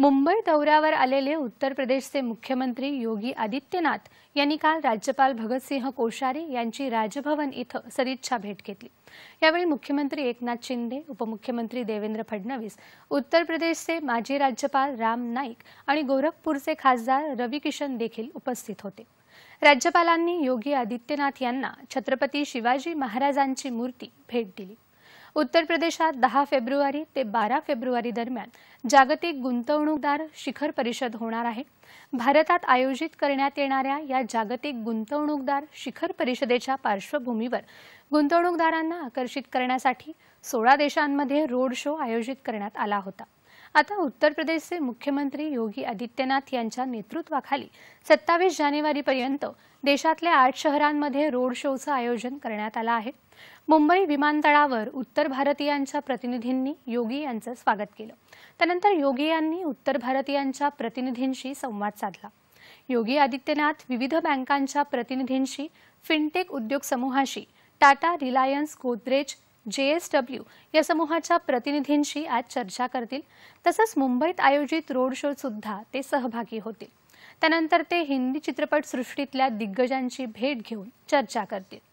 मुंबई दौऱ्यावर आलेले उत्तर प्रदेशचे मुख्यमंत्री योगी आदित्यनाथ यांनी काल राज्यपाल भगतसिंह कोश्यारी यांची राजभवन इथं सदिच्छा भेट घेतली यावेळी मुख्यमंत्री एकनाथ शिंदे उपमुख्यमंत्री देवेंद्र फडणवीस उत्तर प्रदेशचे माजी राज्यपाल राम नाईक आणि गोरखपूरचे खासदार रवी किशन देखील उपस्थित होते राज्यपालांनी योगी आदित्यनाथ यांना छत्रपती शिवाजी महाराजांची मूर्ती भेट दिली उत्तर प्रदेशात दहा फेब्रुवारी ते बारा फेब्रुवारी दरम्यान जागतिक गुंतवणूकदार शिखर परिषद होणार आहे भारतात आयोजित करण्यात येणाऱ्या या जागतिक गुंतवणूकदार शिखर परिषदेच्या पार्श्वभूमीवर गुंतवणूकदारांना आकर्षित करण्यासाठी सोळा देशांमध्ये रोड शो आयोजित करण्यात आला होता आता उत्तर प्रदेशचे मुख्यमंत्री योगी आदित्यनाथ यांच्या नेतृत्वाखाली सत्तावीस जानेवारीपर्यंत देशातल्या आठ शहरांमध्ये रोड शोचं आयोजन करण्यात आलं आहे मुंबई विमानतळावर उत्तर भारतीयांच्या प्रतिनिधींनी योगी यांचं स्वागत केलं त्यानंतर योगी यांनी उत्तर भारतीयांच्या प्रतिनिधींशी संवाद साधला योगी आदित्यनाथ विविध बँकांच्या प्रतिनिधींशी फिनटेक उद्योग समूहाशी टाटा रिलायन्स गोदरेज जेएसडब्ल्यू या समूहाच्या प्रतिनिधींशी आज चर्चा करतील तसंच मुंबईत आयोजित रोड शो सुद्धा ते सहभागी होतील त्यानंतर ते हिंदी चित्रपट चित्रपटसृष्टीतल्या दिग्गजांची भेट घेऊन चर्चा करतील